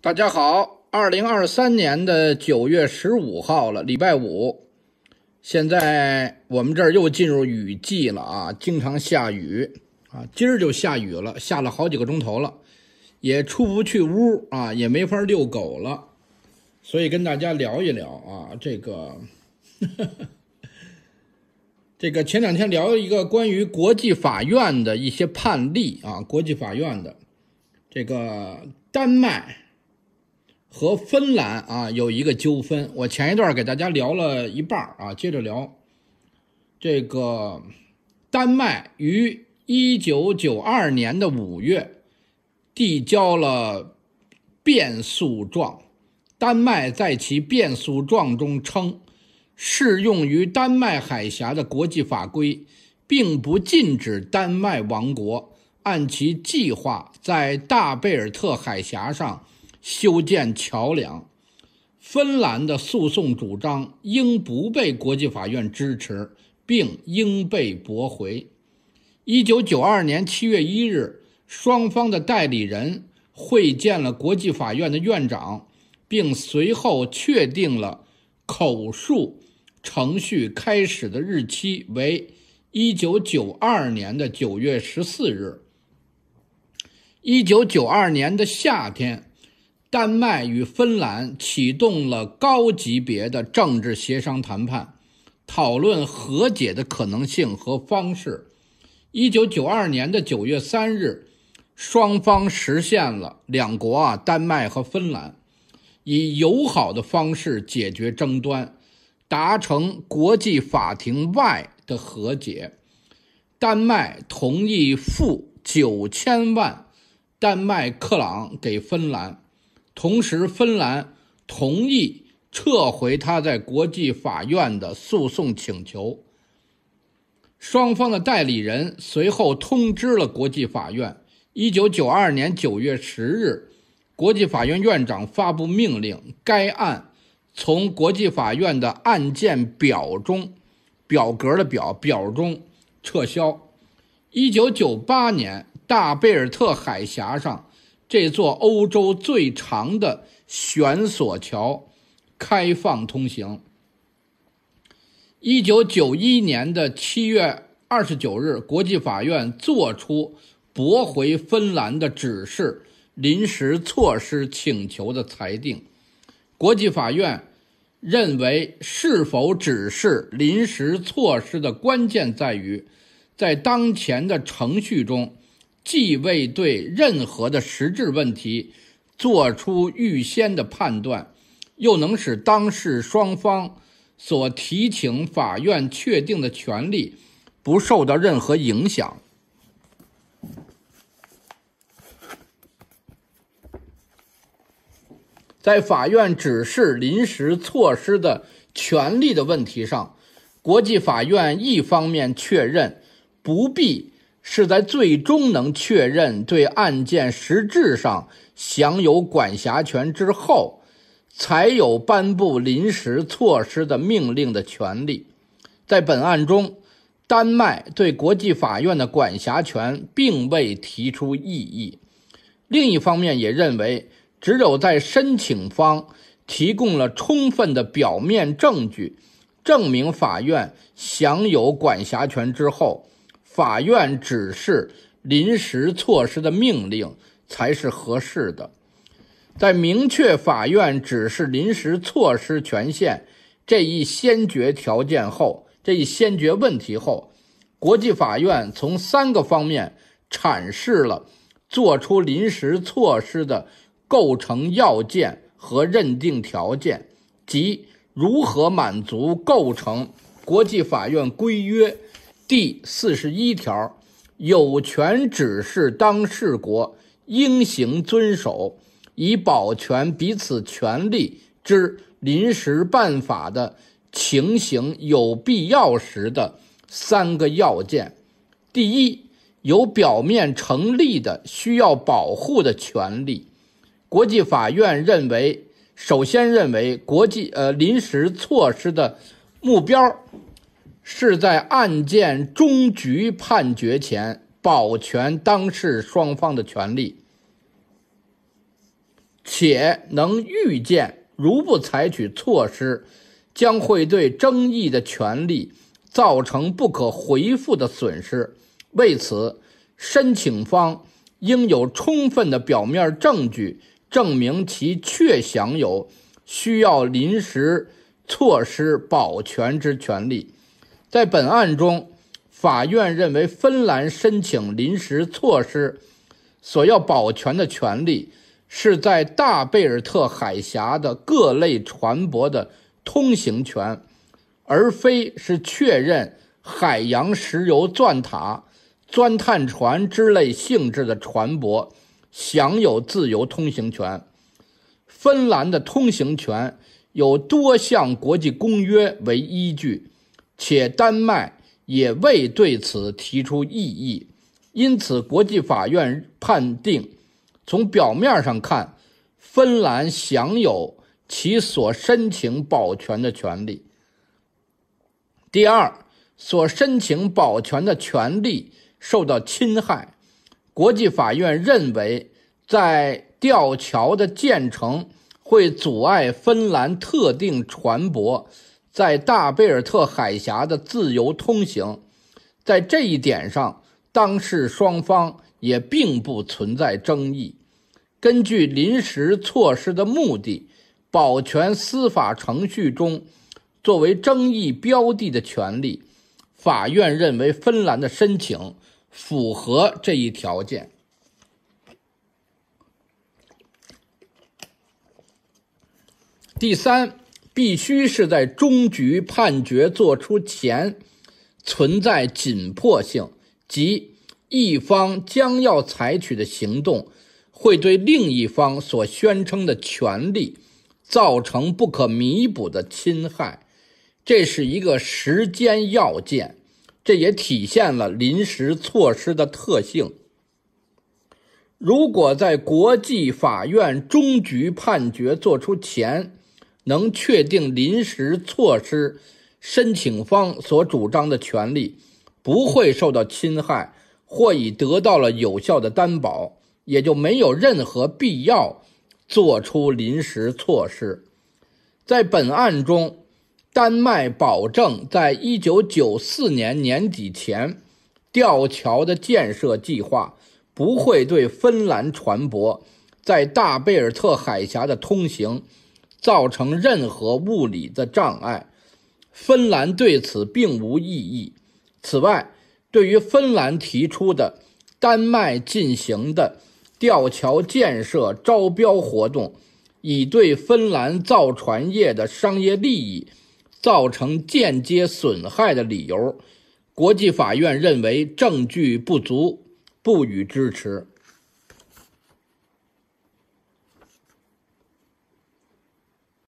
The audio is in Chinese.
大家好，二零二三年的九月十五号了，礼拜五。现在我们这儿又进入雨季了啊，经常下雨啊，今儿就下雨了，下了好几个钟头了，也出不去屋啊，也没法遛狗了。所以跟大家聊一聊啊，这个，这个前两天聊一个关于国际法院的一些判例啊，国际法院的这个丹麦。和芬兰啊有一个纠纷，我前一段给大家聊了一半儿啊，接着聊这个丹麦于一九九二年的五月递交了辩诉状。丹麦在其辩诉状中称，适用于丹麦海峡的国际法规并不禁止丹麦王国按其计划在大贝尔特海峡上。修建桥梁，芬兰的诉讼主张应不被国际法院支持，并应被驳回。一九九二年七月一日，双方的代理人会见了国际法院的院长，并随后确定了口述程序开始的日期为一九九二年的九月十四日。一九九二年的夏天。丹麦与芬兰启动了高级别的政治协商谈判，讨论和解的可能性和方式。一九九二年的九月三日，双方实现了两国啊，丹麦和芬兰以友好的方式解决争端，达成国际法庭外的和解。丹麦同意付九千万丹麦克朗给芬兰。同时，芬兰同意撤回他在国际法院的诉讼请求。双方的代理人随后通知了国际法院。一九九二年九月十日，国际法院院长发布命令，该案从国际法院的案件表中（表格的表表中）撤销。一九九八年，大贝尔特海峡上。这座欧洲最长的悬索桥开放通行。一九九一年的七月二十九日，国际法院作出驳回芬兰的指示临时措施请求的裁定。国际法院认为，是否指示临时措施的关键在于，在当前的程序中。既未对任何的实质问题做出预先的判断，又能使当事双方所提请法院确定的权利不受到任何影响。在法院指示临时措施的权利的问题上，国际法院一方面确认不必。是在最终能确认对案件实质上享有管辖权之后，才有颁布临时措施的命令的权利。在本案中，丹麦对国际法院的管辖权并未提出异议。另一方面，也认为只有在申请方提供了充分的表面证据，证明法院享有管辖权之后。法院指示临时措施的命令才是合适的。在明确法院指示临时措施权限这一先决条件后，这一先决问题后，国际法院从三个方面阐释了做出临时措施的构成要件和认定条件，即如何满足构成国际法院规约。第四十一条，有权指示当事国应行遵守，以保全彼此权利之临时办法的情形有必要时的三个要件：第一，有表面成立的需要保护的权利。国际法院认为，首先认为国际呃临时措施的目标。是在案件终局判决前保全当事双方的权利，且能预见，如不采取措施，将会对争议的权利造成不可回复的损失。为此，申请方应有充分的表面证据证明其确享有需要临时措施保全之权利。在本案中，法院认为，芬兰申请临时措施所要保全的权利，是在大贝尔特海峡的各类船舶的通行权，而非是确认海洋石油钻塔、钻探船之类性质的船舶享有自由通行权。芬兰的通行权有多项国际公约为依据。且丹麦也未对此提出异议，因此国际法院判定，从表面上看，芬兰享有其所申请保全的权利。第二，所申请保全的权利受到侵害，国际法院认为，在吊桥的建成会阻碍芬兰特定船舶。在大贝尔特海峡的自由通行，在这一点上，当事双方也并不存在争议。根据临时措施的目的，保全司法程序中作为争议标的的权利，法院认为芬兰的申请符合这一条件。第三。必须是在终局判决作出前存在紧迫性，即一方将要采取的行动会对另一方所宣称的权利造成不可弥补的侵害，这是一个时间要件，这也体现了临时措施的特性。如果在国际法院终局判决作出前，能确定临时措施申请方所主张的权利不会受到侵害，或已得到了有效的担保，也就没有任何必要做出临时措施。在本案中，丹麦保证在一九九四年年底前，吊桥的建设计划不会对芬兰船舶在大贝尔特海峡的通行。造成任何物理的障碍，芬兰对此并无异议。此外，对于芬兰提出的丹麦进行的吊桥建设招标活动已对芬兰造船业的商业利益造成间接损害的理由，国际法院认为证据不足，不予支持。